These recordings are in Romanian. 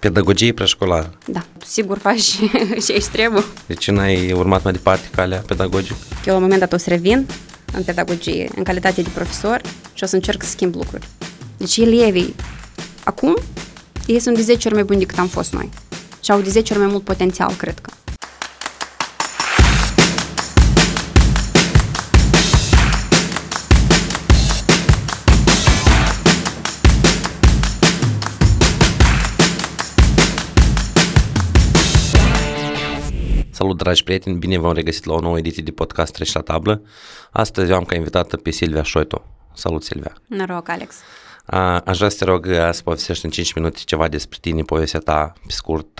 Pedagogie preșcolară. Da, sigur faci și, ești aici trebuie. Deci n-ai urmat mai departe calea pedagogică? Eu la un moment dat o să revin în pedagogie, în calitate de profesor și o să încerc să schimb lucruri. Deci elevii acum, ei sunt de 10 ori mai buni decât am fost noi și au de 10 ori mai mult potențial, cred că. dragi prieteni, bine v-am regăsit la o nouă ediție de podcast Treci la tablă. Astăzi eu am ca invitată pe Silvia Șoito. Salut, Silvia! Noroc, Alex! A, aș vrea să te rog să povestești în 5 minute ceva despre tine, povestea ta, pe scurt,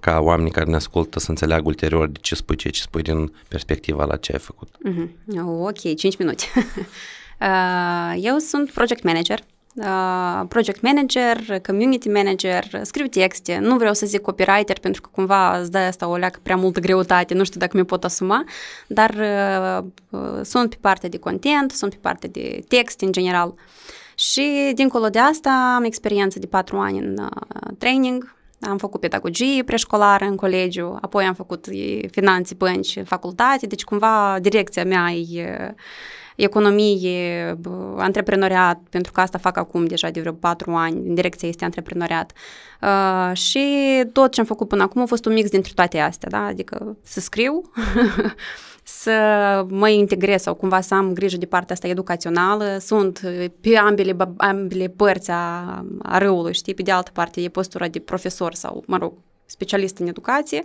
ca oamenii care ne ascultă să înțeleagă ulterior de ce spui, ce, ce spui din perspectiva la ce ai făcut. Mm-hmm. ok, 5 minute. eu sunt project manager project manager, community manager, scriu texte, nu vreau să zic copywriter pentru că cumva îți dai asta o leacă prea multă greutate, nu știu dacă mi pot asuma, dar uh, sunt pe partea de content, sunt pe partea de text în general. Și dincolo de asta am experiență de patru ani în uh, training, am făcut pedagogie preșcolară în colegiu, apoi am făcut finanțe, bănci, facultate, deci cumva direcția mea e economie, antreprenoriat, pentru că asta fac acum deja de vreo patru ani, în direcția este antreprenoriat. Uh, și tot ce am făcut până acum a fost un mix dintre toate astea, da? adică să scriu, să mă integrez sau cumva să am grijă de partea asta educațională. Sunt uh, pe ambele, ambele părți a, a râului, știi? Pe de altă parte e postura de profesor sau, mă rog, specialist în educație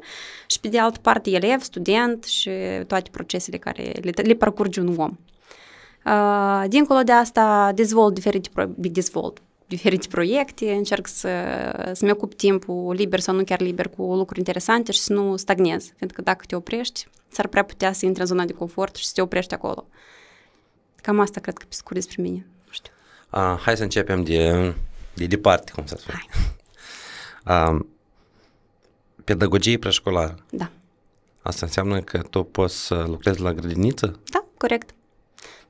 și pe de altă parte elev, student și toate procesele care le, le parcurge un om. Uh, dincolo de asta, dezvolt diferite, pro- dezvolt, diferite proiecte, încerc să, să-mi ocup timpul liber sau nu chiar liber cu lucruri interesante și să nu stagnez. Pentru că dacă te oprești, s-ar prea putea să intri în zona de confort și să te oprești acolo. Cam asta cred că pe scurt despre mine. Nu știu. Uh, hai să începem de, de departe, cum să spun. Hai. Uh, pedagogie preșcolară. Da. Asta înseamnă că tu poți să lucrezi la grădiniță? Da, corect.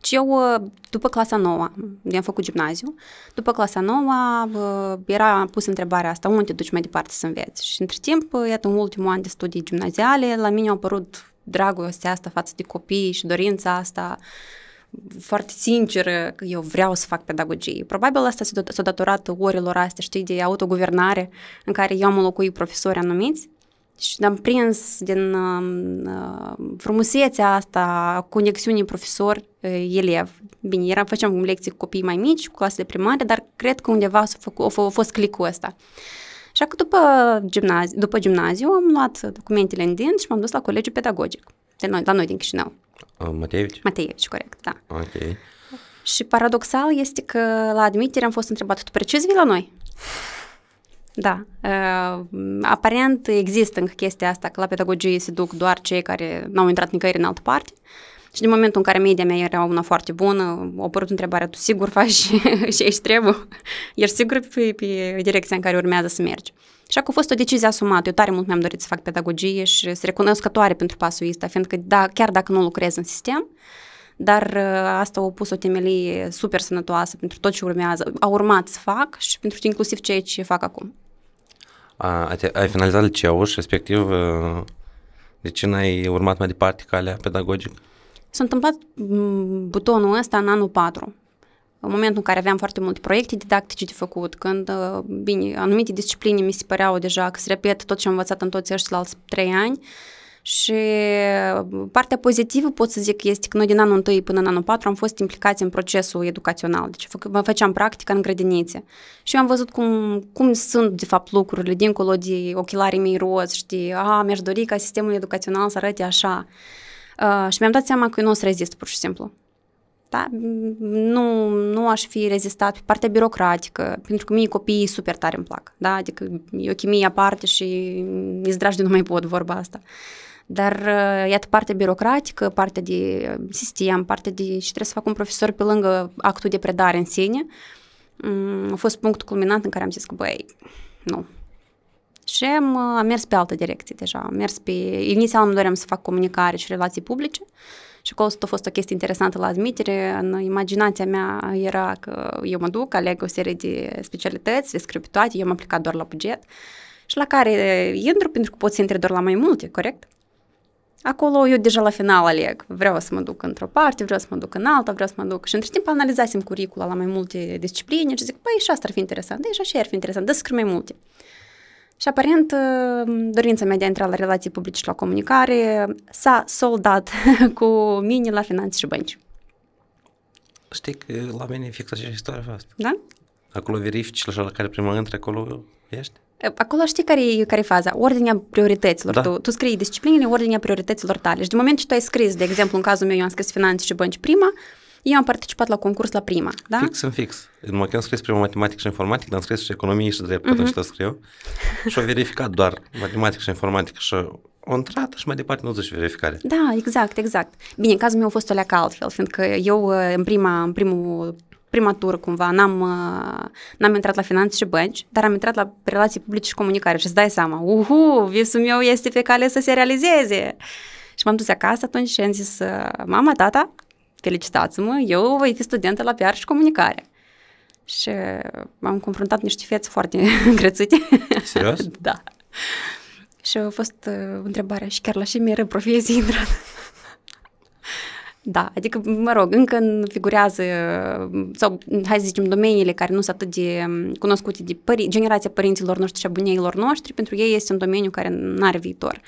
Deci eu, ă, după clasa 9, am făcut gimnaziu, după clasa 9 ă, era pus întrebarea asta, unde te duci mai departe să înveți? Și între timp, ă, iată, în ultimul an de studii gimnaziale, la mine au apărut dragostea asta față de copii și dorința asta foarte sinceră că eu vreau să fac pedagogie. Probabil asta s-a datorat orilor astea, știi, de autoguvernare, în care eu am locuit profesori anumiți și ne-am prins din um, uh, frumusețea asta conexiunii profesor-elev. Uh, Bine, eram, făceam lecții cu copii mai mici, cu clasele primare, dar cred că undeva a, făcut, a, fost clicul ăsta. Așa că după, gimnazi, după gimnaziu am luat documentele în dinți și m-am dus la colegiul pedagogic, de noi, la noi din Chișinău. Mateevici? Mateevici, corect, da. Ok. Și paradoxal este că la admitere am fost întrebat, tu precis vii la noi? Da, ă, aparent există încă chestia asta că la pedagogie se duc doar cei care n-au intrat nicăieri în altă parte și din momentul în care media mea era una foarte bună, a apărut întrebarea, tu sigur faci și ești trebuie? Ești sigur pe, pe direcția în care urmează să mergi? Și acum a fost o decizie asumată. Eu tare mult mi-am dorit să fac pedagogie și să recunosc toare pentru pasul ăsta, fiindcă da, chiar dacă nu lucrez în sistem, uh, dar uh, asta a pus o temelie super sănătoasă pentru tot ce urmează, a urmat să fac și pentru inclusiv ceea ce fac acum. A, te, ai finalizat liceul și respectiv uh, de ce n-ai urmat mai departe calea pedagogică? S-a întâmplat butonul ăsta în anul 4 în momentul în care aveam foarte multe proiecte didactice de făcut, când, uh, bine, anumite discipline mi se păreau deja că se repetă tot ce am învățat în toți ăștia la alți trei ani, uh, și uh, partea pozitivă pot să zic este că noi din anul 1 până în anul 4 am fost implicați în procesul educațional, deci mă făceam practică în grădinițe și am văzut cum, cum sunt de fapt lucrurile dincolo de ochelarii mei roz, știi, a, mi-aș dori ca sistemul educațional să arate așa uh, și mi-am dat seama că eu nu o să rezist pur și simplu. Da? Nu, nu aș fi rezistat pe partea birocratică, pentru că mie copiii super tare îmi plac. Da? Adică e o chimie aparte și mm, îți dragi de nu mai pot vorba asta. Uh, dar, uh, iată, partea birocratică, partea de uh, sistem, partea de și trebuie să fac un profesor pe lângă actul de predare în sine, mm, a fost punctul culminant în care am zis că, băi, nu. Și am, uh, am mers pe altă direcție deja. Am mers pe... Inițial îmi doream să fac comunicare și relații publice și acolo a fost o chestie interesantă la admitere. În imaginația mea era că eu mă duc, aleg o serie de specialități, de toate, eu am aplicat doar la buget și la care intru pentru că pot să intri doar la mai multe, corect? Acolo eu deja la final aleg. Vreau să mă duc într-o parte, vreau să mă duc în alta, vreau să mă duc. Și între timp analizasem curicula la mai multe discipline și zic, păi și asta ar fi interesant, deci și ar fi interesant, dă mai multe. Și aparent uh, dorința mea de a intra la relații publice și la comunicare s-a soldat cu mine la finanțe și bănci. Știi că la mine e fix așa istorie a Da? Acolo verifici la care prima între acolo ești? Ă, acolo știi care e, care e faza? Ordinea priorităților. Da. Tu, tu scrii disciplinele, ordinea priorităților tale. Și de moment ce tu ai scris, de exemplu, în cazul meu, eu am scris finanțe și bănci prima, eu am participat la concurs la prima, da? Fix în fix. în că am scris prima matematică și informatică, dar am scris și economie și drept, uh-huh. Mhm. atunci scriu. Și au verificat doar matematică și informatică și o intrat și mai departe nu duci verificare. Da, exact, exact. Bine, în cazul meu a fost o leacă altfel, fiindcă eu ă, în, prima, în primul prima tură cumva, n-am, uh, n-am intrat la finanțe și bănci, dar am intrat la relații publice și comunicare și îți dai seama, uhu, visul meu este pe cale să se realizeze. Și m-am dus acasă atunci și am zis, uh, mama, tata, felicitați-mă, eu voi fi studentă la PR și comunicare. Și m-am confruntat niște fețe foarte grețite. Serios? da. Și a fost uh, întrebarea, și chiar la și mi profesie intrat? Da, adică, mă rog, încă figurează, uh, sau mm, hai să zicem, domeniile care nu sunt atât de mm, cunoscute de pări- generația părinților noștri și a buneilor noștri, pentru ei este un domeniu care nu are viitor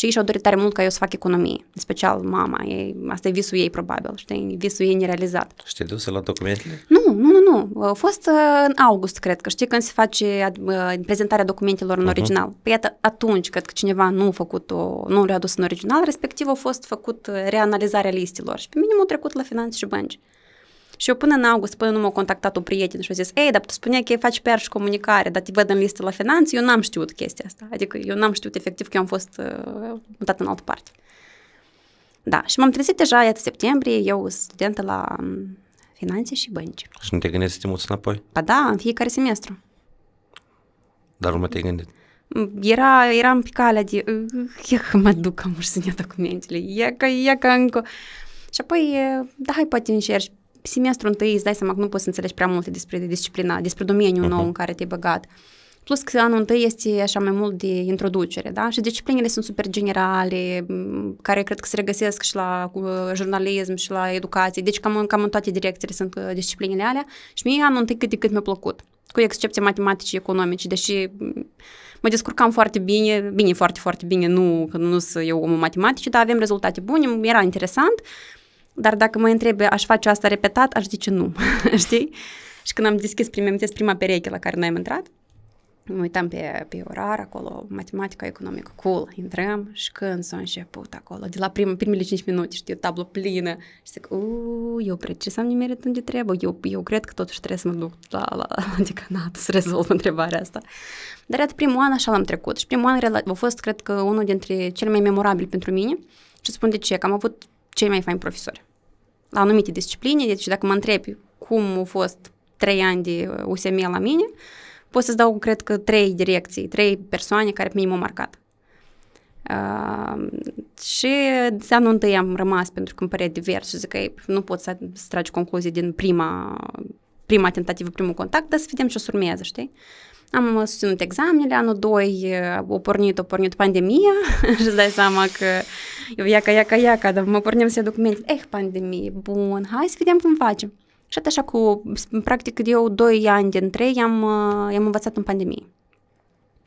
și ei și-au dorit tare mult ca eu să fac economie, în special mama, ei, asta e visul ei probabil, știi, visul ei nerealizat. Și te duse la documentele? Nu, nu, nu, nu, a fost uh, în august, cred că, știi, când se face uh, prezentarea documentelor în uh-huh. original. Păi iată, atunci, cred că cineva nu a făcut o, nu le-a adus în original, respectiv a fost făcut uh, reanalizarea listelor și pe minim au trecut la finanțe și bănci. Și eu până în august, până nu m-a contactat un prieten și a zis, ei, dar tu spuneai că faci PR și comunicare, dar te văd în listă la finanțe, eu n-am știut chestia asta. Adică eu n-am știut efectiv că eu am fost uh, mutat în altă parte. Da, și m-am trezit deja, iată, septembrie, eu studentă la um, finanțe și bănci. Și nu te gândești să te muți înapoi? Pa da, în fiecare semestru. Dar nu te gândești? Mm, era, eram pe calea de, ia că mă duc, am să ne documentele, ia că, ia că încă... Și apoi, da, hai poate încerci semestrul întâi îți dai seama că nu poți să înțelegi prea multe despre disciplina, despre domeniul uh-huh. nou în care te-ai băgat. Plus că anul întâi este așa mai mult de introducere, da? Și disciplinele sunt super generale, care cred că se regăsesc și la uh, jurnalism și la educație. Deci cam, cam în toate direcțiile sunt uh, disciplinele alea. Și mie anul întâi cât de cât mi-a plăcut, cu excepția matematicii economice, deși mă descurcam foarte bine, bine, foarte, foarte bine, nu că nu sunt eu omul matematicii, dar avem rezultate bune, era interesant. Dar dacă mă întrebe, aș face asta repetat, aș zice nu, știi? Și când am deschis, prima, prima pereche la care noi am intrat, mă uitam pe, pe orar, acolo, matematica economică, cool, intrăm și când s-a început acolo, de la prim, primele 5 minute, știu, tablă plină și zic, uuu, eu precis am nimerit unde trebuie, eu, eu cred că totuși trebuie să mă duc la, la, la decanat să rezolv întrebarea asta. Dar iată, primul an așa l-am trecut și primul an a fost, cred că, unul dintre cele mai memorabili pentru mine și spun de ce, că am avut cei mai faini profesori la anumite discipline, deci dacă mă întrebi cum au fost trei ani de USM uh, la mine, pot să-ți dau, cred că, trei direcții, trei persoane care pe mine m-au marcat. Uh, și de anul întâi am rămas pentru că îmi părea divers și zic că ei, nu pot să, să tragi concluzii din prima prima tentativă, primul contact, dar să vedem ce o să urmează, știi? Am uh, susținut examenele, anul 2 uh, a pornit, a pornit pandemia și îți dai seama că eu iaca, iaca, iaca, dar mă pornim să documente. Eh, pandemie, bun, hai să vedem cum facem. Și așa cu, practic, eu 2 ani din 3 am, uh, am învățat în pandemie.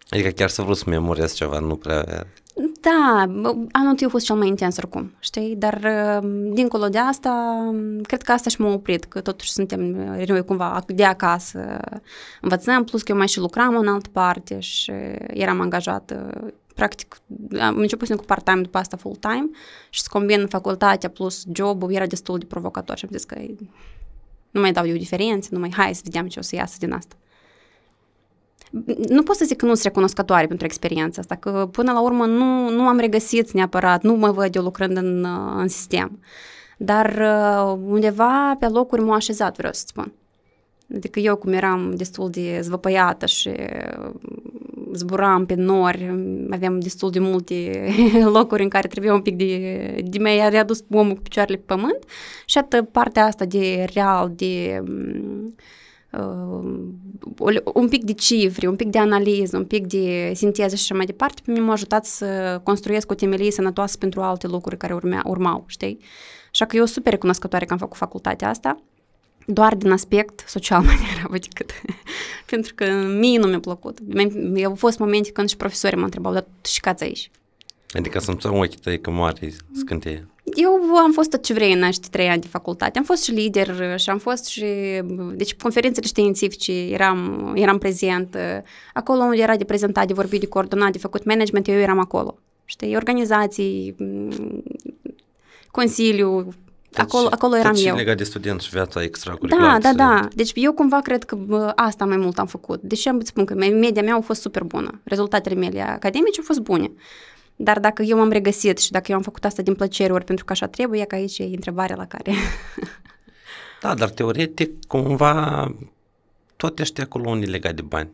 Adică chiar să vreau să memorez ceva, nu prea... Da, anul întâi a fost cel mai intens oricum, știi? Dar uh, dincolo de asta, cred că asta și m-a oprit, că totuși suntem uh, noi cumva de acasă, învățăm, plus că eu mai și lucram în altă parte și eram angajată practic, am început să cu part-time, după asta full-time și să combin facultatea plus job-ul era destul de provocator și am zis că nu mai dau eu diferențe, nu mai hai să vedem ce o să iasă din asta nu pot să zic că nu sunt recunoscătoare pentru experiența asta, că până la urmă nu, nu am regăsit neapărat, nu mă văd eu lucrând în, uh, în sistem. Dar uh, undeva pe locuri m-a așezat, vreau să spun. Adică eu cum eram destul de zvăpăiată și uh, zburam pe nori, aveam destul de multe locuri în care trebuia un pic de... de mai a readus omul cu picioarele pe pământ și atât partea asta de real, de um, un pic de cifre, un pic de analiză, un pic de sinteză și așa mai departe, pe mine m-a ajutat să construiesc o temelie sănătoasă pentru alte lucruri care urmea, urmau, știi? Așa că eu super recunoscătoare că am făcut facultatea asta, doar din aspect social mai degrabă decât pentru că mie nu mi-a plăcut. Au fost momente când și profesorii m-au întrebat, dar tu și cați aici? Adică să-mi țin ochii tăi că mare scânteie. Eu am fost tot ce vrei în acești trei ani de facultate. Am fost și lider și am fost și... Deci, conferințele științifice eram, eram prezent. Uh, acolo unde era de prezentat, de vorbit, de coordonat, de făcut management, eu eram acolo. Știi, organizații, mm, consiliu, deci, acolo, acolo deci eram eu. legat de student și viața da, extracurriculară. Da, da, da. Deci eu cumva cred că asta mai mult am făcut. Deși am spun că media mea a fost super bună. Rezultatele mele academice au fost bune. Uh, dar dacă eu m-am regăsit și dacă eu am făcut asta din plăcere ori pentru că așa trebuie, că aici e întrebarea la care... da, dar teoretic cumva toate acolo unii legate de bani.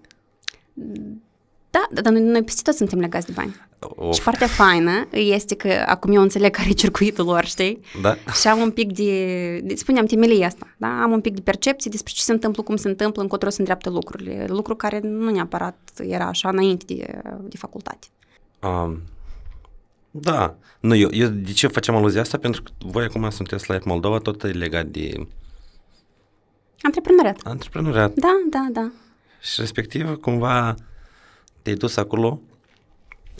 Da, da, dar noi, noi peste tot suntem legați de bani. Of. Și partea faină este că acum eu înțeleg care e circuitul lor, știi? Da. Și am un pic de, de spuneam, temelie asta, da? Am un pic de percepție despre ce se întâmplă, cum se întâmplă, încotro se îndreaptă lucrurile. Lucru care nu neapărat era așa înainte de, de facultate. Um, da. Nu, eu, eu de ce facem aluzia asta? Pentru că voi acum sunteți la Moldova, tot e legat de... Antreprenoriat. Antreprenoriat. Da, da, da. Și respectiv, cumva, te-ai dus acolo,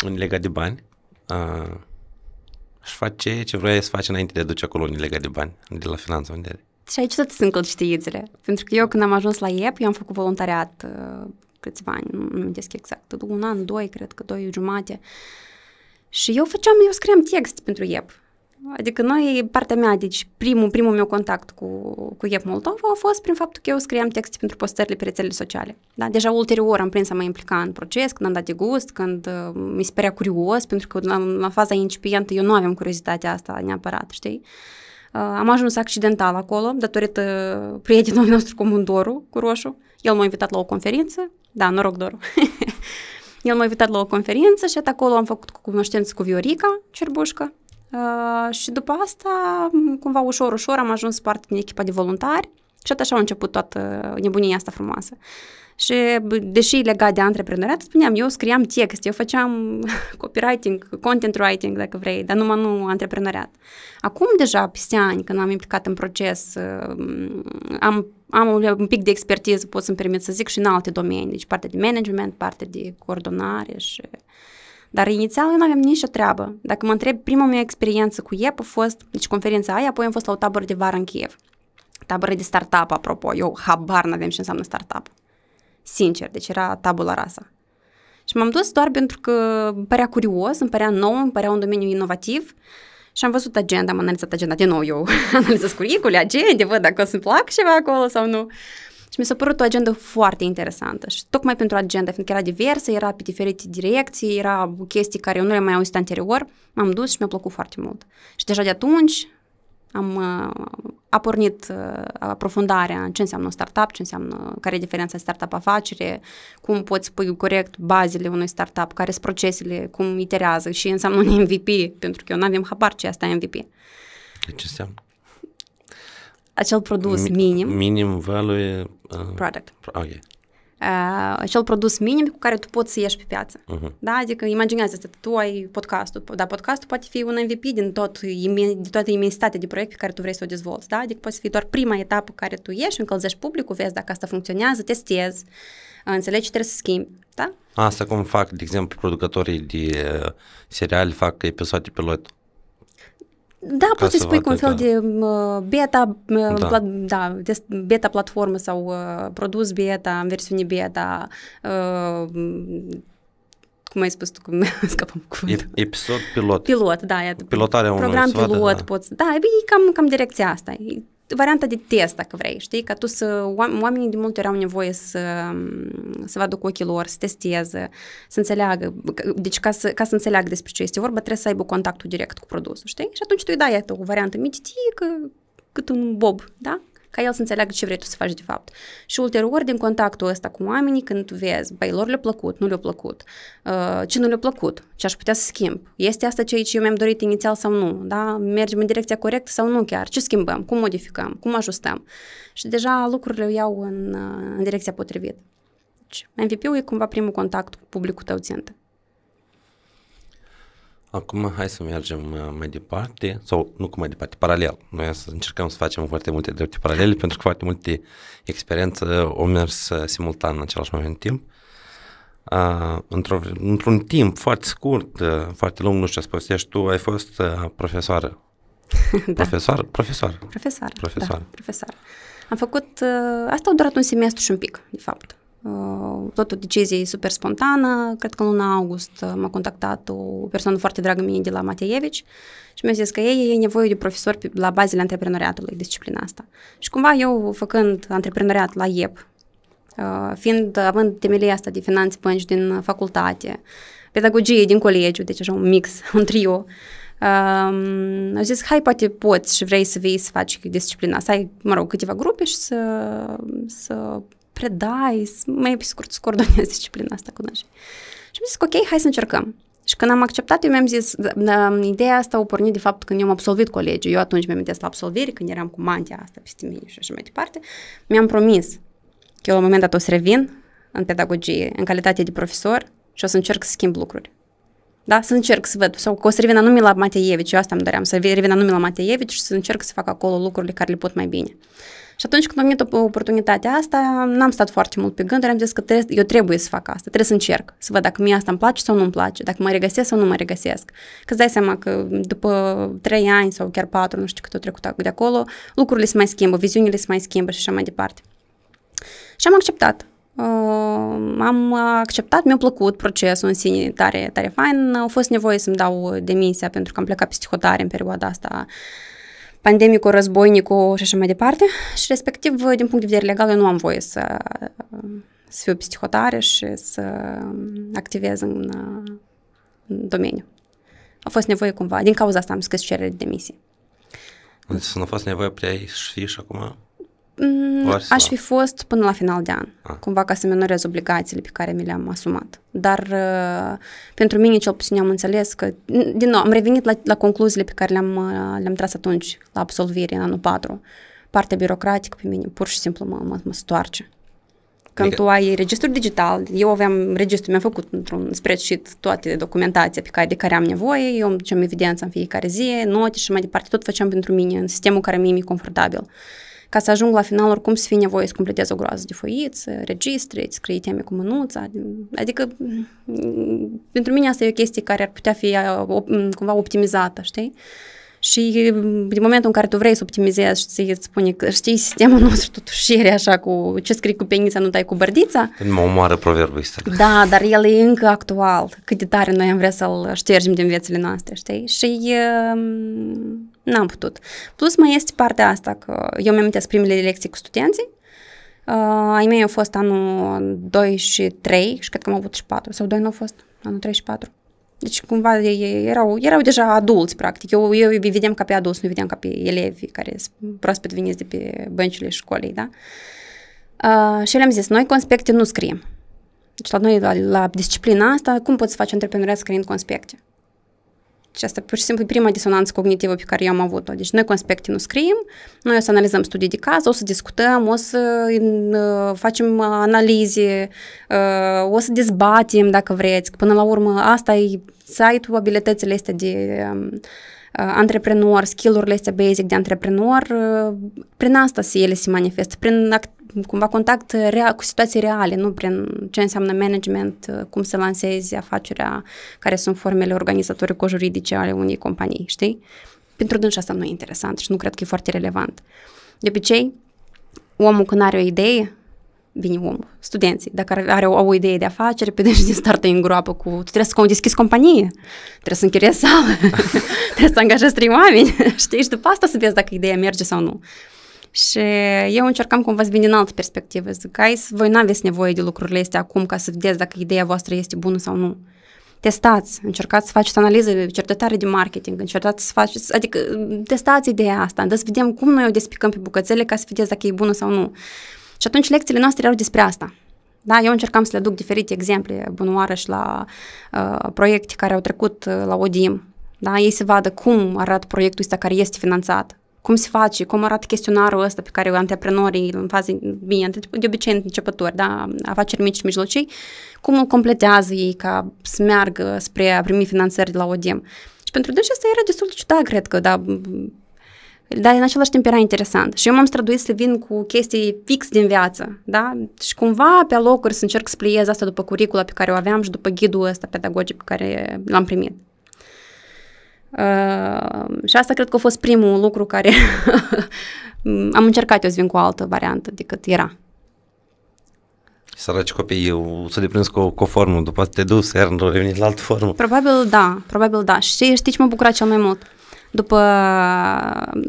în legat de bani, a, și face ce vrei să faci înainte de a duce acolo în legat de bani, de la finanță, unde Și aici tot sunt călciștiițele. Pentru că eu când am ajuns la IEP, eu am făcut voluntariat uh, câțiva ani, nu mi exact, un an, doi, cred că doi jumate. Uh, și eu făceam, eu scriam text pentru IEP. Adică noi, partea mea, deci primul, primul meu contact cu, cu IEP Moldova a fost prin faptul că eu scriam texte pentru postările pe rețelele sociale. Da? Deja ulterior am prins să mă implica în proces, când am dat de gust, când uh, mi se părea curios, pentru că la, la faza incipientă eu nu aveam curiozitatea asta neapărat, știi? Uh, am ajuns accidental acolo, datorită prietenului nostru, Comundoru, cu Roșu. El m-a invitat la o conferință, da, noroc, Doru. el m-a invitat la o conferință și acolo am făcut cunoștință cu Viorica Cerbușcă uh, și după asta, cumva ușor, ușor am ajuns parte din echipa de voluntari și așa a început toată nebunia asta frumoasă. Și deși legat de antreprenoriat, spuneam, eu scriam text, eu făceam copywriting, content writing, dacă vrei, dar numai nu antreprenoriat. Acum deja, peste ani, când am implicat în proces, uh, am am un pic de expertiză, pot să-mi permit să zic, și în alte domenii, deci parte de management, parte de coordonare și... Dar inițial eu nu aveam nicio treabă. Dacă mă întreb, prima mea experiență cu EP a fost, deci conferința aia, apoi am fost la o tabără de vară în Kiev. Tabără de startup, apropo, eu habar n-aveam ce înseamnă startup. Sincer, deci era tabula rasa. Și m-am dus doar pentru că îmi părea curios, îmi părea nou, îmi părea un domeniu inovativ. Uh, și am văzut agenda, am analizat agenda, din nou eu analizez curicule, agende, văd dacă o să-mi plac ceva acolo sau nu. Și mi s-a părut o agendă foarte interesantă și tocmai pentru agenda, fiindcă era diversă, era pe diferite direcții, era chestii care eu nu le mai auzit anterior, m-am dus și mi-a plăcut foarte mult. Și deja de atunci am, uh, a pornit uh, aprofundarea în ce înseamnă startup, ce înseamnă, care e diferența startup afacere, cum poți pui corect bazele unui startup, care sunt procesele, cum iterează și înseamnă un MVP, pentru că eu nu avem habar ce asta e MVP. Ce înseamnă? Acel produs Mi- minim. Minim value. Uh, product. Okay uh, acel produs minim cu care tu poți să ieși pe piață. Uh-huh. Da? Adică imaginează-te, tu ai podcastul, dar podcastul poate fi un MVP din, tot, din toată imensitatea de proiect pe care tu vrei să o dezvolți. Da? Adică poate fi doar prima etapă care tu ieși, încălzești publicul, vezi dacă asta funcționează, testezi, înțelegi ce trebuie să schimbi. Da? Asta cum fac, de exemplu, producătorii de seriali fac episoade pilot. Da, poți să spui cu un fel da. de uh, beta, uh, da. da, beta platformă sau uh, produs beta, în versiune beta, cum ai spus tu, cum scăpăm cuvântul. Episod pilot. Pilot, da. Pilotarea unui Program pilot, da. poți, da, e cam, cam direcția asta varianta de test, dacă vrei, știi, ca tu să, oamenii de multe ori au nevoie să, să vadă cu ochii lor, să testeze, să înțeleagă, deci ca să, ca să înțeleagă despre ce este vorba, trebuie să aibă contactul direct cu produsul, știi? Și atunci tu îi dai, iată, o variantă mititică, cât un bob, da? ca el să înțeleagă ce vrei tu să faci de fapt. Și ulterior, din contactul ăsta cu oamenii, când tu vezi, băi, lor le-a plăcut, nu le-a plăcut, uh, ce nu le-a plăcut, ce aș putea să schimb, este asta ceea ce eu mi-am dorit inițial sau nu, da? mergem în direcția corectă sau nu chiar, ce schimbăm, cum modificăm, cum ajustăm. Și deja lucrurile o iau în, uh, în direcția potrivită. Deci, MVP-ul e cumva primul contact cu publicul tău țintă. Acum hai să mergem uh, mai departe, sau nu cum mai departe, paralel. Noi să încercăm să facem foarte multe drepte paralele, pentru că foarte multe experiențe au mers uh, simultan în același moment timp. Uh, într-o, într-un timp foarte scurt, uh, foarte lung, nu știu ce povestești tu, ai fost uh, profesoară. da. Profesoară? Profesoară. Profesoară, profesoară. Da, profesoară. Am făcut, uh, asta a durat un semestru și un pic, de fapt. Uh, tot o decizie super spontană. Cred că în luna august uh, m-a contactat o persoană foarte dragă mie de la Mateevici și mi-a zis că ei e nevoie de profesor la bazele antreprenoriatului, disciplina asta. Și cumva eu, făcând antreprenoriat la IEP, uh, fiind, având temelia asta de finanțe bănci din facultate, pedagogie din colegiu, deci așa un mix, un trio, Um, au zis, hai, poate poți și vrei să vii să faci disciplina, să ai, mă rog, câteva grupe și să, să predai, mai coordonez disciplina asta cu noi. Și am zis, ok, hai să încercăm. Și când am acceptat, eu mi-am zis, da, ideea asta o pornit de fapt când eu am absolvit colegiul. Eu atunci mi-am la absolvire, când eram cu mantia asta peste mine și așa mai departe. Mi-am promis că eu la un moment dat o să revin în pedagogie, în calitate de profesor și o să încerc să schimb lucruri. Da? Să încerc să văd, sau că o să revin anume la Mateievici, eu asta îmi doream, să revin anume la Mateievici și să încerc să fac acolo lucrurile care le pot mai bine. Și atunci când am venit oportunitatea asta, n-am stat foarte mult pe gânduri, am zis că trebuie, eu trebuie să fac asta, trebuie să încerc, să văd dacă mie asta îmi place sau nu îmi place, dacă mă regăsesc sau nu mă regăsesc. Că dai seama că după 3 ani sau chiar 4, nu știu cât au trecut de acolo, lucrurile se mai schimbă, viziunile se mai schimbă și așa mai departe. Și am acceptat. Uh, am acceptat, mi-a plăcut procesul în sine tare, tare fain. Au fost nevoie să-mi dau demisia pentru că am plecat pe în perioada asta uh, pandemicul, războinicul și așa mai departe și respectiv, din punct de vedere legal, eu nu am voie să, să fiu psihotare și să activez în, în domeniu. A fost nevoie cumva, din cauza asta am scris cerere de demisie. Deci nu a fost nevoie prea și și acum? Mm, Varsa. Aș fi fost până la final de an, A. Ah. cumva ca să minorez obligațiile pe care mi le-am asumat. Dar uh, pentru mine cel puțin am înțeles că, din nou, am revenit la, la concluziile pe care le-am, uh, le-am tras atunci, la absolvire, în anul 4. Partea birocratică pe mine pur și simplu mă, mă, mă stoarce. Când adică- tu ai registru digital, eu aveam registru, mi-am făcut într-un spreadsheet toate documentația pe care, de care am nevoie, eu îmi duceam evidența în fiecare zi, note și mai departe, tot făceam pentru mine, în sistemul care mie mi-e confortabil ca să ajung la final oricum să fie nevoie să completez o groază de foiță, registre, să scrii teme cu mânuța. Adică, mm, pentru mine asta e o chestie care ar putea fi uh, mm, cumva optimizată, știi? Și mm, din momentul în care tu vrei să optimizezi și ți spune că știi sistemul nostru totuși e așa cu ce scrii cu penița, nu dai cu bărdița. Mă omoară proverbul ăsta. Da, dar el e încă actual. Cât de tare noi am vrea să-l ștergem din viețile noastre, știi? Și uh, n-am putut. Plus mai este partea asta, că eu mi-am amintesc primele lecții cu studenții, Uh, ai mei au fost anul 2 și 3 și cred că am avut și 4 sau 2 nu au fost, anul 3 și 4. Deci cumva ei erau, erau deja adulți practic. Eu, eu îi vedeam ca pe adulți, nu vedeam ca pe elevi care proaspăt veniți de pe băncile școlii, da? Uh, și eu le-am zis, noi conspecte nu scriem. Deci la noi, la, la disciplina asta, cum poți să faci antreprenoriat scriind conspecte? Și asta pur și simplu prima disonanță cognitivă pe care eu am avut-o. Deci noi conspecte nu scriem, noi o să analizăm studii de caz, o să discutăm, o să facem analize, o să dezbatem dacă vreți. Până la urmă asta e site-ul, abilitățile este de antreprenor, skill-urile astea basic de antreprenor, prin asta se ele se manifestă, prin act- cumva contact real, cu situații reale, nu prin ce înseamnă management, uh, cum să lansezi afacerea, care sunt formele organizatorico-juridice ale unei companii, știi? Pentru dâns asta nu e interesant și nu cred că e foarte relevant. De obicei, omul când are o idee, vine omul, studenții, dacă are, are o, o idee de afacere, pe deși din start în groapă cu, tu trebuie să deschizi companie, trebuie să închiriezi sală, trebuie să angajezi trei oameni, știi, și după asta să vezi dacă ideea merge sau nu. Și eu încercam cumva să vin din altă perspectivă. Zic, hai, voi nu aveți nevoie de lucrurile astea acum ca să vedeți dacă ideea voastră este bună sau nu. Testați, încercați să faceți analize, cercetare de marketing, încercați să faceți, adică testați ideea asta, să vedem cum noi o despicăm pe bucățele ca să vedeți dacă e bună sau nu. Și atunci lecțiile noastre erau despre asta. Da, eu încercam să le aduc diferite exemple bunoare și la uh, proiecte care au trecut uh, la ODIM. Da, ei se vadă cum arată proiectul ăsta care este finanțat, cum se face, cum arată chestionarul ăsta pe care antreprenorii în fază, bine, de obicei începători, da, afaceri mici și mijlocii, cum îl completează ei ca să meargă spre a primi finanțări de la ODM. Și pentru deși asta era destul de ciudat, cred că, da, dar în același timp era interesant. Și eu m-am străduit să vin cu chestii fix din viață, da? Și cumva pe locuri să încerc să pliez asta după curicula pe care o aveam și după ghidul ăsta pedagogic pe care l-am primit. Ehm, și asta cred că a fost primul lucru care am încercat eu să vin cu o altă variantă decât era. Săraci copiii, eu să deprins cu, cu formă, după te duci, iar nu revenit la altă formă. Probabil da, probabil da. Și știi ce m-a bucurat cel mai mult? După,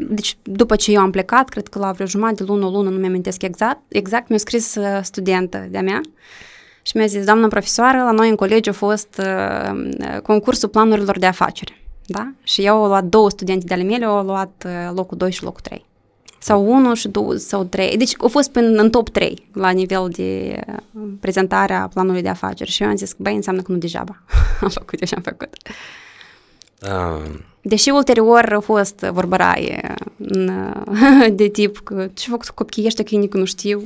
deci, după ce eu am plecat, cred că la vreo jumătate de lună, o lună, nu mi-amintesc am exact, exact mi-a scris uh, studentă de-a mea și mi-a zis, doamnă profesoară, la noi în colegiu a fost uh, concursul planurilor de afaceri da? Și eu au luat două studenți de ale mele, au luat uh, locul 2 și locul 3. Sau 1 și 2 sau 3. Deci au fost în, în top 3 la nivel de uh, prezentarea planului de afaceri. Și eu am zis, băi, înseamnă că nu degeaba am făcut eu ce am făcut. Um. Deși ulterior a fost vorbăraie uh, de tip că ce fac cu copiii ăștia că nu știu.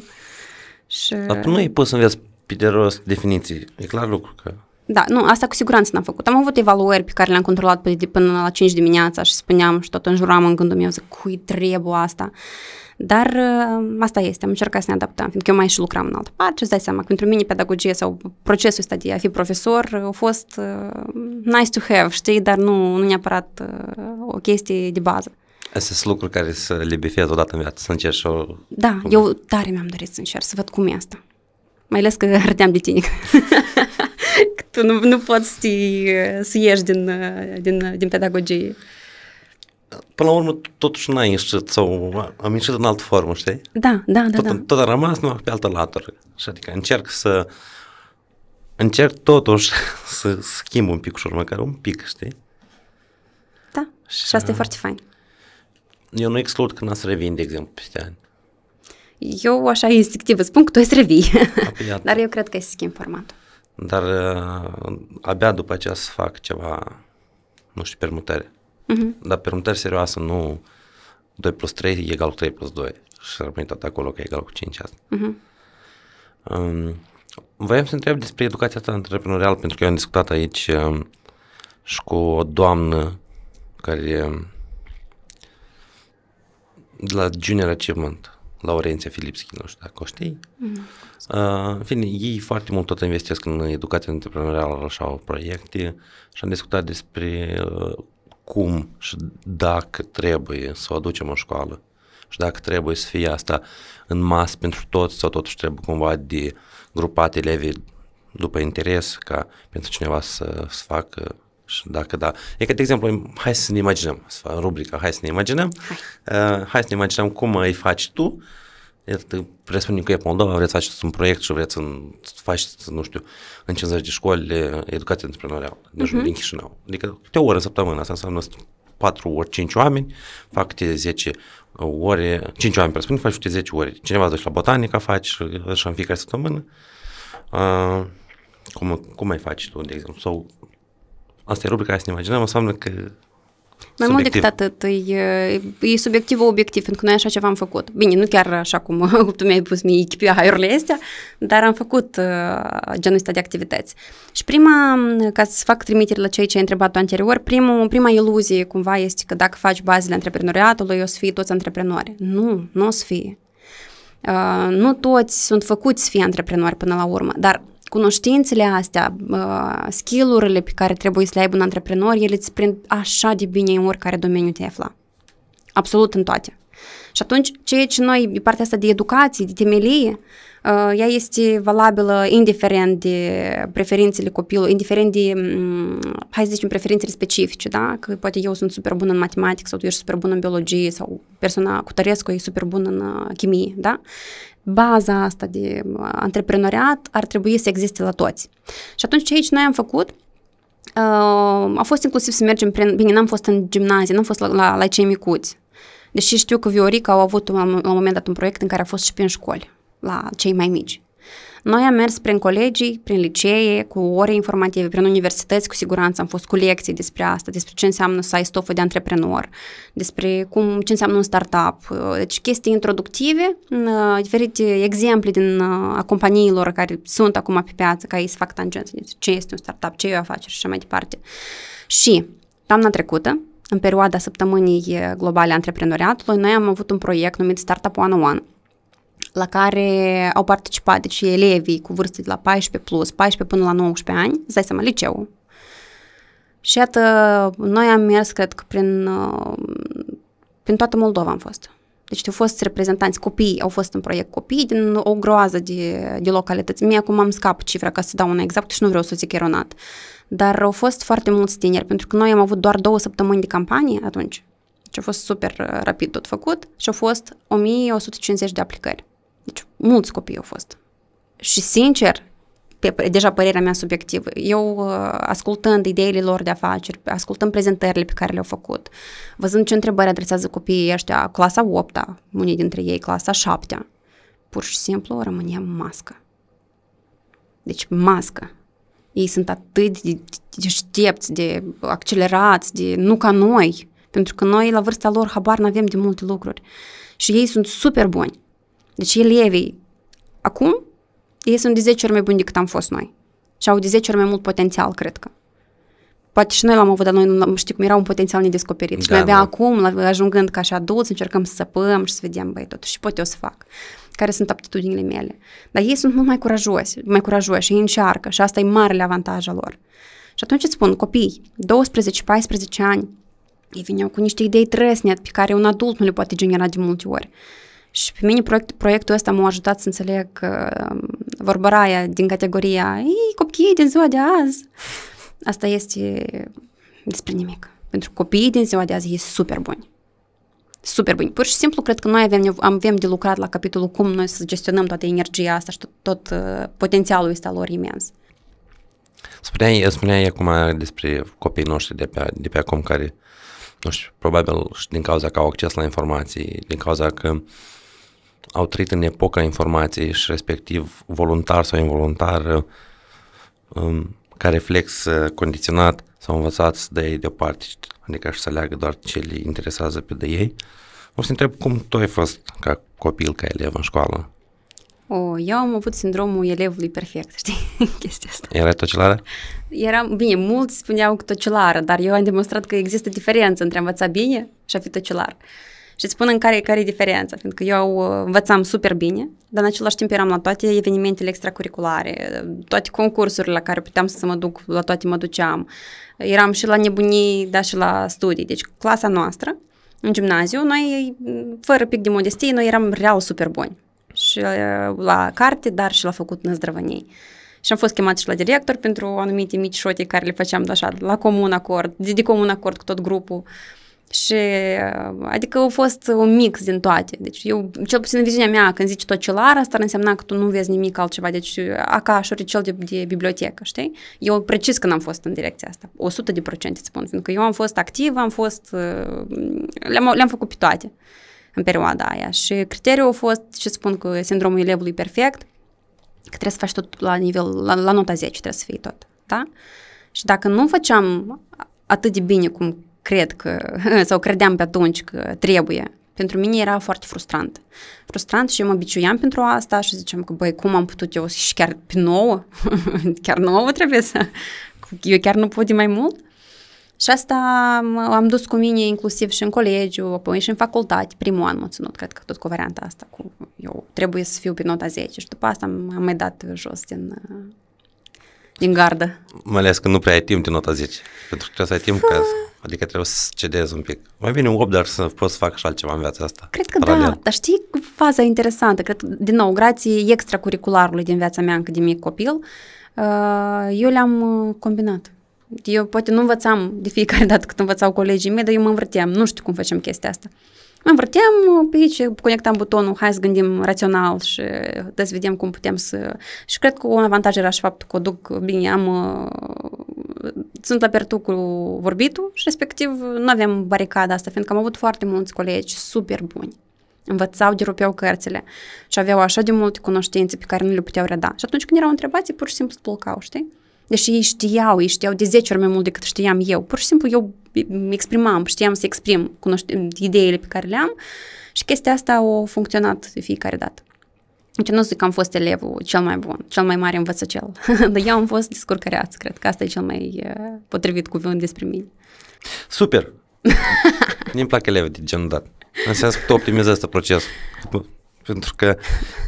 Și... Dar tu nu ai pus să înveți pe de rost definiții. E clar lucru că da, nu, asta cu siguranță n-am făcut. Am avut evaluări pe care le-am controlat pe, de până la 5 dimineața și spuneam și tot înjuram în gândul meu, zic, cui trebuie asta? Dar uh, asta este, am încercat să ne adaptăm, fiindcă eu mai și lucram în altă parte, îți dai seama că pentru mine pedagogie sau procesul ăsta de a fi profesor a fost uh, nice to have, știi, dar nu, nu neapărat uh, o chestie de bază. Asta sunt lucruri care să le bifez odată în viață, să încerci o... Da, eu tare mi-am dorit să încerc, să văd cum e asta. Mai ales că râdeam de tine. Că tu nu, nu poți să, să ieși din, din, din pedagogie. Până la urmă, totuși n-ai ieșit sau am ieșit în altă formă, știi? Da, da, da. Tot, da. tot a rămas numai pe altă latură. Și adică încerc să încerc totuși să schimb un pic ușor, măcar un pic, știi? Da, și, și asta e foarte fain. Eu nu exclud că n să revin, de exemplu, peste ani. Eu așa instinctiv spun că tu ai să revii. Dar eu cred că ai schimb formatul dar uh, abia după aceea să fac ceva, nu știu, permutare. Uh-huh. Mhm. Dar permutare serioasă, nu 2 plus 3 egal cu 3 plus 2 și rămâi tot acolo că e egal cu 5 asta. Uh-huh. Um, voiam să întreb despre educația asta antreprenorială, pentru că eu am discutat aici um, și cu o doamnă care um, de la Junior Achievement Laurenția Filipschi, nu știu dacă o știi. Mm. Uh, în fine, ei foarte mult tot investesc în educație antreprenorială sau proiecte și am discutat despre uh, cum și dacă trebuie să o aducem în școală și dacă trebuie să fie asta în masă pentru toți sau totuși trebuie cumva de grupat elevii după interes ca pentru cineva să, să facă și dacă da, e că, de exemplu, hai să ne imaginăm, să fac rubrica, hai să ne imaginăm, hai, uh, hai să ne imaginăm cum îi faci tu, presupunem că e Moldova, vreți să faceți un proiect și vreți să faci, nu știu, în 50 de școli educație antreprenorială, deci mhm. uh-huh. din Chișinău. Adică câte ore în săptămână, asta înseamnă 4 ori 5 oameni, fac câte 10 ore, 5 oameni presupun, faci câte 10 ore. Cineva duci la botanică, faci și în fiecare săptămână. Uh, cum, cum mai faci tu, de exemplu, sau Asta e rubrica aia să ne imaginăm, înseamnă că mai subiectiv. mult decât atât, e, e subiectiv-obiectiv, pentru că noi așa ceva am făcut. Bine, nu chiar așa cum tu mi-ai pus mie echipia haiurile astea, dar am făcut uh, genul ăsta de activități. Și prima, ca să fac trimitere la cei ce ai întrebat anterior, primul, prima iluzie cumva este că dacă faci bazele antreprenoriatului, o să fii toți antreprenori. Nu, nu o să fie. Uh, nu toți sunt făcuți să fie antreprenori până la urmă, dar cunoștințele astea, uh, skillurile pe care trebuie să le aibă un antreprenor, ele îți prind așa de bine în oricare domeniu te afla. Absolut în toate. Și atunci, ceea ce noi, partea asta de educație, de temelie, uh, ea este valabilă indiferent de preferințele copilului, indiferent de, mm, hai să zicem, preferințele specifice, da? Că poate eu sunt super bună în matematică sau tu ești super bună în biologie sau persoana cu tărescu e super bună în uh, chimie, da? baza asta de uh, antreprenoriat ar trebui să existe la toți. Și atunci ce aici noi am făcut, uh, a fost inclusiv să mergem prin, bine, n-am fost în gimnazie, n-am fost la, la, la cei micuți, deși știu că Viorica au avut un, la un moment dat un proiect în care a fost și prin școli, la cei mai mici. Noi am mers prin colegii, prin licee, cu ore informative, prin universități, cu siguranță am fost cu lecții despre asta, despre ce înseamnă să ai stofă de antreprenor, despre cum, ce înseamnă un startup. Deci chestii introductive, uh, diferite exemple din uh, a companiilor care sunt acum pe piață, ca ei să fac tangență, deci ce este un startup, ce e o afacere și așa mai departe. Și toamna trecută, în perioada săptămânii uh, globale antreprenoriatului, noi am avut un proiect numit Startup 101, la care au participat, deci elevii cu vârste de la 14 plus, 14 până la 19 ani, îți dai seama, liceu. Și iată, noi am mers, cred că prin, uh, prin toată Moldova am fost. Deci au fost reprezentanți, copii au fost în proiect, copii din o groază de, de localități. Mie acum am scap cifra ca să dau una exact și nu vreau să zic eronat. Dar au fost foarte mulți tineri, pentru că noi am avut doar două săptămâni de campanie atunci. Deci a fost super uh, rapid tot făcut și au fost 1150 de aplicări. Deci, mulți copii au fost. Și, sincer, pe, deja părerea mea subiectivă, eu uh, ascultând ideile lor de afaceri, ascultând prezentările pe care le-au făcut, văzând ce întrebări adresează copiii ăștia, clasa 8 unii dintre ei, clasa 7 pur și simplu rămâne mască. Deci mască. Ei sunt atât de deștepți, de accelerați, de nu ca noi, pentru că noi la vârsta lor habar n-avem de multe lucruri. Și ei sunt super buni. Deci elevii acum, ei sunt de 10 ori mai buni decât am fost noi și au de 10 ori mai mult potențial, cred că. Poate și noi l-am avut, dar noi nu știu cum era un potențial nedescoperit. Da, și noi abia da. acum, ajungând ca și adulți, încercăm să săpăm și să vedem, băi, totuși, pot eu să fac care sunt aptitudinile mele. Dar ei sunt mult mai curajoși, mai curajoși, ei încearcă și asta e marele avantaj al lor. Și atunci îți spun, copii, 12-14 ani, ei vin cu niște idei trăsnet pe care un adult nu le poate genera de multe ori. Și pe mine proiect, proiectul ăsta m-a ajutat să înțeleg uh, um, vorbăraia din categoria Ei, copiii din ziua de azi. Asta este despre nimic. Pentru copiii din ziua de azi e super buni. Super buni. Pur și simplu cred că noi avem, avem de lucrat la capitolul cum noi să gestionăm toată energia asta și tot, tot uh, potențialul ăsta lor imens. Spuneai, spuneai acum despre copiii noștri de pe, de pe acum care, nu știu, probabil și din cauza că au acces la informații, din cauza că uh, au trăit în epoca informației și respectiv voluntar sau involuntar um, ca reflex uh, condiționat s-au învățat să dea ei deoparte, adică și să leagă doar ce le interesează pe de ei. O să întreb cum tu ai fost ca copil, ca elev în școală? O, oh, eu am avut sindromul elevului perfect, știi, chestia asta. Era tocelară? Era, bine, mulți spuneau că tocelară, dar eu am demonstrat că există diferență între a învăța bine și a fi tocelară și îți spun în care, care e diferența, că eu uh, învățam super bine, dar în același timp eram la toate evenimentele extracurriculare, toate concursurile la care puteam să mă duc, la toate mă duceam. Eram și la nebunii, dar și la studii. Deci clasa noastră, în gimnaziu, noi, fără pic de modestie, noi eram real super buni. Și uh, la carte, dar și la făcut năzdrăvăniei. Și am fost chemat și la director pentru anumite mici șote care le făceam așa, la comun acord, de, de comun acord cu tot grupul. Uh, și uh, adică au fost un mix din toate. Deci eu, cel puțin în viziunea mea, când zici celar, asta înseamnă că tu nu vezi nimic altceva. Deci acasă cel de, de bibliotecă, știi? Eu precis n am fost în direcția asta. 100 de procente spun, fiindcă eu am fost activ, am fost, uh, le-am, le-am făcut pe toate în perioada aia. Și criteriul a fost, ce spun, că sindromul elevului perfect, că trebuie să faci tot la nivel, la, la nota 10 trebuie să fie tot, da? Și dacă nu făceam atât de bine cum cred că, sau credeam pe atunci că trebuie. Pentru mine era foarte frustrant. Frustrant și eu mă biciuiam pentru asta și ziceam că, băi, cum am putut eu și chiar pe nouă, chiar nouă trebuie să, eu chiar nu pot de mai mult. Și asta am dus cu mine inclusiv și în colegiu, apoi și în facultate. Primul an m a ținut, cred că tot cu varianta asta, cu eu trebuie să fiu pe nota 10 și după asta am mai dat jos din, din gardă. Mai ales că nu prea ai timp de nota 10, pentru că trebuie să ai timp ca Adică trebuie să cedez un pic. Mai bine un 8, dar să pot să fac și altceva în viața asta. Cred că da, paralel. da, dar știi faza interesantă. Cred, din nou, grație extracurricularului din viața mea încă de mic copil, uh, eu le-am uh, combinat. Eu poate nu învățam de fiecare dată când învățau colegii mei, dar eu mă învârteam. Nu știu cum facem chestia asta. Mă învârteam uh, pe aici, conectam butonul, hai să gândim rațional și să vedem cum putem să... Și cred că un avantaj era și faptul că o duc bine, am sunt la pertu cu vorbitul și respectiv nu aveam baricada asta, fiindcă am avut foarte mulți colegi super buni. Învățau, dirupeau cărțile și aveau așa de multe cunoștințe pe care nu le puteau reda. Și atunci când erau întrebați, pur și simplu spulcau, știi? Deși ei știau, ei știau de 10 ori mai mult decât știam eu. Pur și simplu eu exprimam, știam să exprim cunoști- ideile pe care le am și chestia asta a funcționat de fiecare dată. Deci nu zic că am fost elevul cel mai bun, cel mai mare învățăcel, dar eu am fost descurcăreaț, cred că asta e cel mai potrivit cuvânt despre mine. Super! mi îmi plac elevii de genul dat. În sens că tu optimizezi acest proces. Pentru că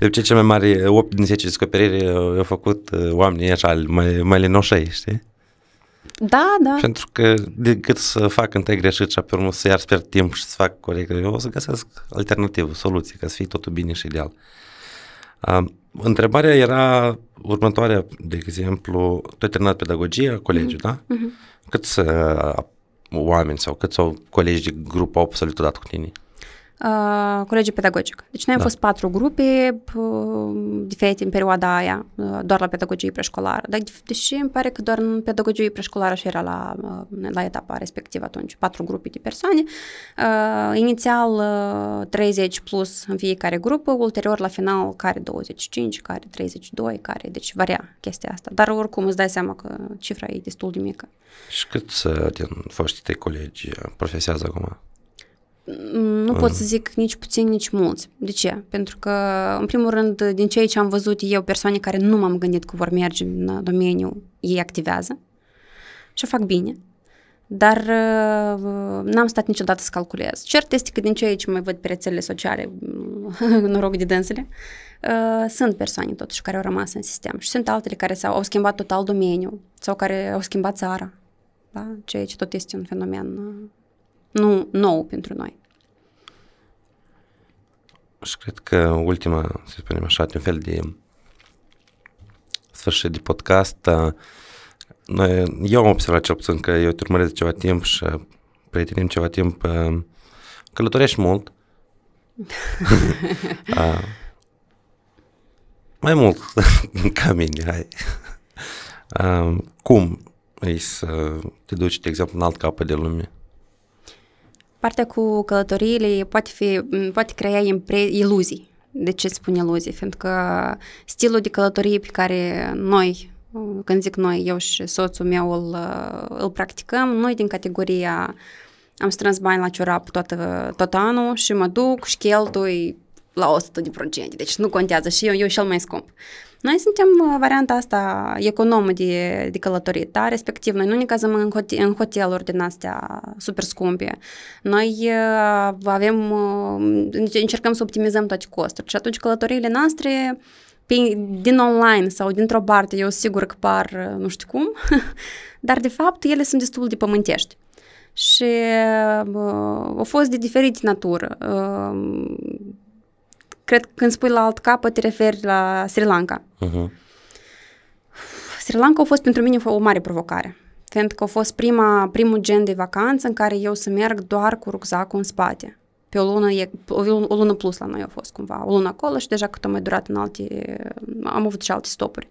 de ce cel mai mare 8 din 10 descoperiri uh, au făcut uh, oamenii așa mai, mai linoșei, știi? Da, da. Pentru că decât să fac întâi greșit și apoi să iar pierd timp și să fac corect, eu o să găsesc alternativă, soluție, ca să fie totul bine și ideal. Întrebarea era următoarea, de exemplu, tu ai terminat pedagogia, colegiul, da? mm-hmm. da? Mm-hmm. Câți uh, oameni sau câți au colegi de grup au absolut odată cu tine? Uh, colegiul pedagogic. Deci noi da. am fost patru grupe diferite în perioada aia, uh, doar la pedagogie preșcolară. Dar deși îmi pare că doar în pedagogie preșcolară și era la, uh, la etapa respectivă atunci, patru grupe de persoane. Uh, inițial uh, 30 plus în fiecare grupă, ulterior la final care 25, care 32, care, deci varia chestia asta. Dar oricum îți dai seama că cifra e destul de mică. Și cât din foștii tăi colegi profesează acum? nu pot să zic nici puțin, nici mulți. De ce? Pentru că, în primul rând, din ceea ce am văzut eu, persoane care nu m-am gândit că vor merge în domeniu, ei activează și fac bine. Dar uh, n-am stat niciodată să calculez. Cert este că din ceea ce mai văd pe rețelele sociale, noroc de dânsele, uh, sunt persoane totuși care au rămas în sistem și sunt altele care s-au, au schimbat total domeniul sau care au schimbat țara. Da? Ceea ce tot este un fenomen uh, nu nou pentru noi. Și cred că ultima, să spunem așa, un fel de sfârșit de podcast, uh, noi, eu am observat cel puțin că eu te urmăresc ceva timp și prietenim ceva timp, uh, călătorești mult. A, uh, mai mult ca mine, hai. A, cum e să te duci, de exemplu, în alt capăt de lume? Partea cu călătoriile poate, fi, poate crea impre- iluzii. De ce spun iluzii? Fiindcă stilul de călătorie pe care noi, când zic noi, eu și soțul meu îl, îl practicăm, noi din categoria am strâns bani la ciorap tot, tot anul și mă duc și cheltui la 100%. Deci nu contează și eu, eu el mai scump. Noi suntem uh, varianta asta economă de, de călătorit, da? respectiv noi nu ne cazăm în, hot- în hoteluri din astea super scumpe. Noi uh, avem, uh, încercăm să optimizăm toate costurile și atunci călătoriile noastre pe, din online sau dintr-o parte, eu sigur că par nu știu cum, dar de fapt ele sunt destul de pământești și uh, au fost de diferite natură. Uh, cred că când spui la alt capăt te referi la Sri Lanka. Uh-huh. Sri Lanka a fost pentru mine o mare provocare, pentru că a fost prima, primul gen de vacanță în care eu să merg doar cu rucsacul în spate. Pe o lună, e, o, o lună plus la noi a fost cumva, o lună acolo și deja cât am mai durat în alte, am avut și alte stopuri.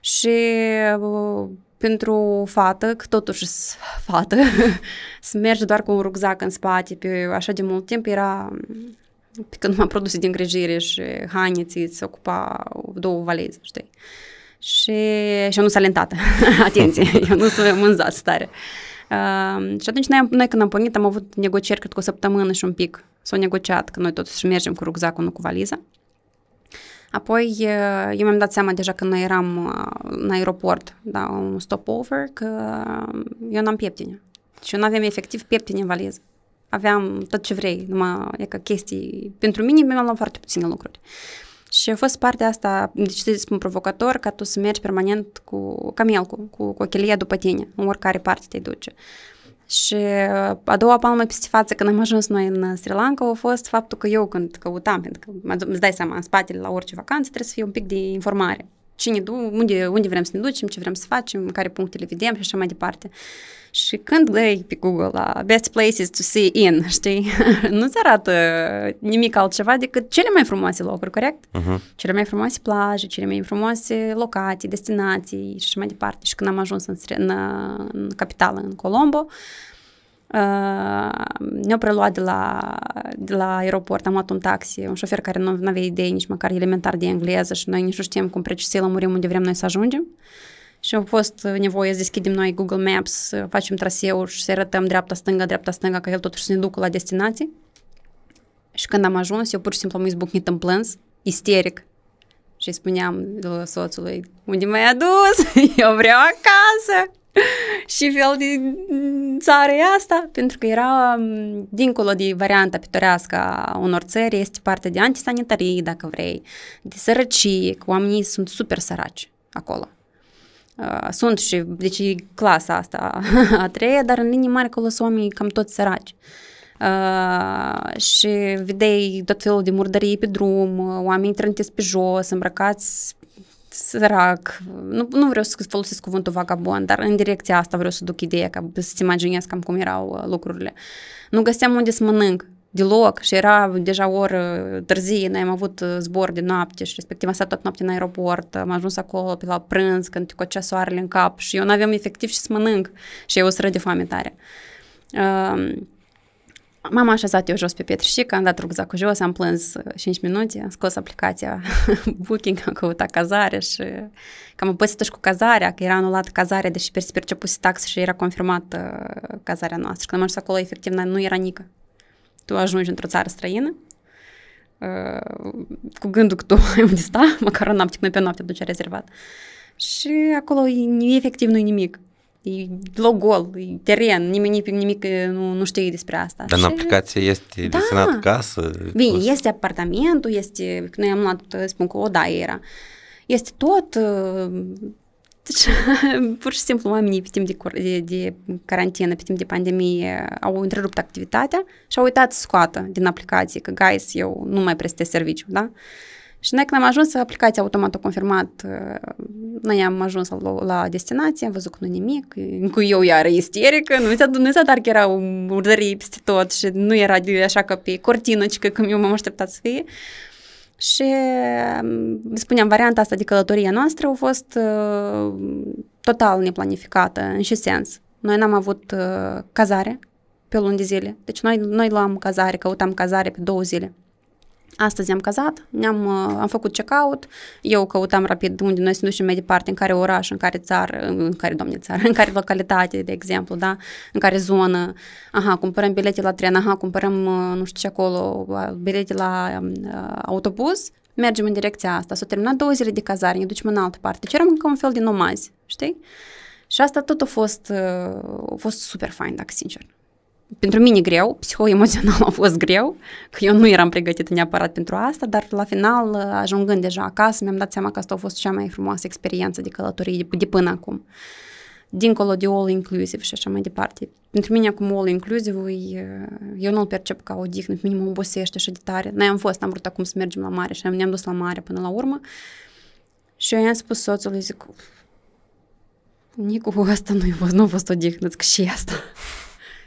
Și uh, pentru o fată, că totuși fată, să mergi doar cu un rucsac în spate pe așa de mult timp era Că numai produse de îngrijire și haine ți se ocupa două valize, știi? Și, și eu nu sunt alentată. Atenție, eu nu sunt mânzat stare. Uh, și atunci noi, noi când am pornit am avut negocieri cred cu o săptămână și un pic. S-au negociat că noi totuși mergem cu rucsacul nu cu valiza. Apoi eu mi-am dat seama deja când noi eram în aeroport, da, un stopover, că eu n-am pieptine. Și eu nu avem efectiv pieptine în valiză aveam tot ce vrei, numai e ca chestii. Pentru mine mi-am luat foarte puține lucruri. Și a fost partea asta, deci te spun provocator, ca tu să mergi permanent cu camel, cu, cu, cu ochelia după tine, în oricare parte te duce. Și a doua palmă peste față când am ajuns noi în Sri Lanka a fost faptul că eu când căutam, pentru că îți dai seama, în spatele la orice vacanță trebuie să fie un pic de informare cine du, unde, unde vrem să ne ducem, ce vrem să facem, care puncte le vedem și așa mai departe. Și când dai pe Google la best places to see in, știi, nu-ți arată nimic altceva decât cele mai frumoase locuri, corect? Uh-huh. Cele mai frumoase plaje, cele mai frumoase locații, destinații și așa mai departe. Și când am ajuns în, în, în capitală, în Colombo, uh, ne-au preluat de la, de la aeroport, am luat un taxi, un șofer care nu avea idei nici măcar elementar de engleză și noi nici nu știam cum precis să lămurim unde vrem noi să ajungem. Și au fost nevoie să deschidem noi Google Maps, facem traseu și să arătăm dreapta-stânga, dreapta-stânga, că el totuși să ne ducă la destinație. Și când am ajuns, eu pur și simplu am izbucnit în plâns, isteric. Și spuneam soțului, unde m-ai adus? Eu vreau acasă! și fel de țară e asta? Pentru că era, mm, dincolo de varianta pitorească a unor țări, este parte de antisanitarii, dacă vrei, de sărăcie, că oamenii sunt super săraci acolo. Uh, sunt și, deci e clasa asta a treia, dar în linii mari acolo sunt oamenii cam toți săraci. Uh, și vedeai tot felul de murdării pe drum, uh, oamenii trântiți pe jos, îmbrăcați sărac, nu, nu vreau să folosesc cuvântul vagabond, dar în direcția asta vreau să duc ideea, ca să-ți imaginez cam cum erau uh, lucrurile. Nu găseam unde să mănânc, deloc și era deja oră uh, târzie, noi am avut uh, zbor de noapte și respectiv am stat tot noaptea în aeroport, am ajuns acolo pe la prânz când cu acea soarele în cap și eu n-aveam efectiv și să mănânc și eu o sără de foame tare. Uh, m-am așezat eu jos pe pietrșic, am dat ruczacul jos, am plâns 5 uh, minute, am scos aplicația Booking, am căutat cazare și că am pățit și cu cazarea, că era anulat cazarea, deși ce pus tax și era confirmată uh, cazarea noastră. când am ajuns acolo, efectiv, nu era nică. Tu ajungi într-o țară străină, uh, cu gândul că tu ai unde sta, măcar o noapte, noi pe noapte duce rezervat. Și acolo efectiv nu-i nimic e loc gol, e teren, nimeni nimic nu, nu știe despre asta. Dar și... în aplicație este da. desenat casă? Bine, plus... este apartamentul, este, noi am luat, spun că o da era, este tot, uh, pur și simplu oamenii pe timp de, de, de carantină, pe timp de pandemie au întrerupt activitatea și au uitat să scoată din aplicație că, guys, eu nu mai prestez serviciu, da? Uh, și noi când am ajuns, aplicația automat a confirmat, uh, noi am ajuns la, la destinație, am văzut că nu nimic, cu eu iară isterică, nu s-a, nu s-a dar că erau urdării peste tot și nu era de, așa ca pe că cum eu m-am așteptat să fie. Și um, spuneam, varianta asta de călătorie noastră a fost uh, total neplanificată, în ce sens? Noi n-am avut uh, cazare pe luni de zile. Deci noi, noi luam cazare, căutam cazare pe două zile. Astăzi am cazat, ne-am, uh, am făcut check-out, eu căutam rapid unde noi să ducem mai departe, în care oraș, în care țară, în care, domne, țară, în care localitate, de exemplu, da, în care zonă, aha, cumpărăm bilete la tren, aha, cumpărăm, uh, nu știu ce acolo, uh, bilete la um, uh, autobuz, mergem în direcția asta, s a terminat două zile de cazare, ne ducem în altă parte, deci eram încă un fel de nomazi, știi? Și asta tot a fost, uh, a fost super fain, dacă sincer pentru mine greu, psihoemoțional a fost greu, că eu nu eram pregătită neapărat pentru asta, dar la final, uh, ajungând deja acasă, mi-am dat seama că asta a fost cea mai frumoasă experiență de călătorie de, de până acum. Dincolo de all inclusive și așa mai departe. Pentru mine acum all inclusive uh, eu nu-l percep ca odihnă, pe mă obosește așa de tare. Noi am fost, am vrut acum să mergem la mare și ne-am dus la mare până la urmă. Și eu i-am spus soțului, zic, Nicu, asta nu a fost, nu a fost odihnă, zic, și asta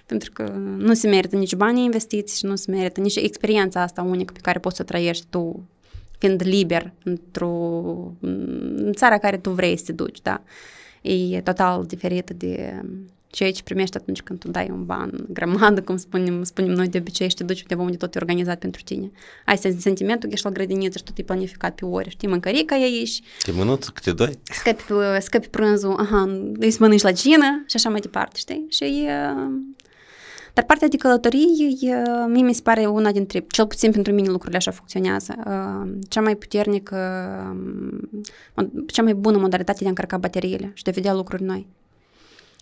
pentru că nu se merită nici banii investiți și nu se merită nici experiența asta unică pe care poți să o trăiești tu fiind liber într-o în țara care tu vrei să te duci, da? E total diferită de ceea ce primești atunci când tu dai un ban grămadă, cum spunem, spunem noi de obicei, și te duci undeva unde tot e organizat pentru tine. Ai sentimentul că ești la grădiniță și tot e planificat pe ore, știi, mâncărica aici. Te că te dai. Scăpi, scăpi prânzul, aha, îi mănânci la cină și așa mai departe, știi? Și e, dar partea de călătorii, mie mi se pare una dintre, cel puțin pentru mine lucrurile așa funcționează, uh, cea mai puternică, um, cea mai bună modalitate de a încărca bateriile și de a vedea lucruri noi.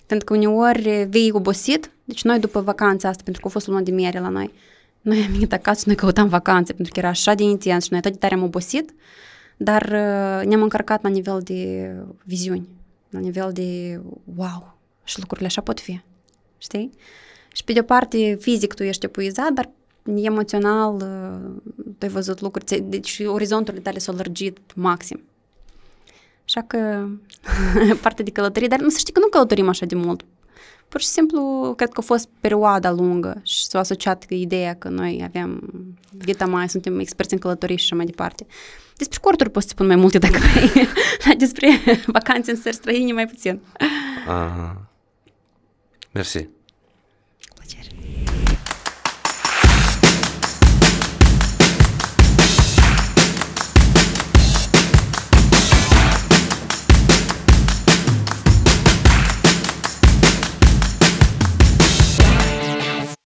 Pentru că uneori vei obosit, deci noi după vacanța asta, pentru că a fost luna de miere la noi, noi am venit acasă noi căutam vacanțe, pentru că era așa de intens și noi tot de tare am obosit, dar uh, ne-am încărcat la nivel de viziuni, la nivel de wow, și lucrurile așa pot fi, știi? Și pe de-o parte, fizic tu ești epuizat, dar emoțional tu ai văzut lucruri, deci orizonturile tale s-au lărgit maxim. Așa că parte de călătorie, dar nu să știi că nu călătorim așa de mult. Pur și simplu, cred că a fost perioada lungă și s-a asociat cu ideea că noi avem gheta mai, suntem experți în călătorii și așa mai departe. Despre corturi poți să spun mai multe dacă vrei, despre vacanțe în țări străine mai puțin. Aha. Mersi. Yeah.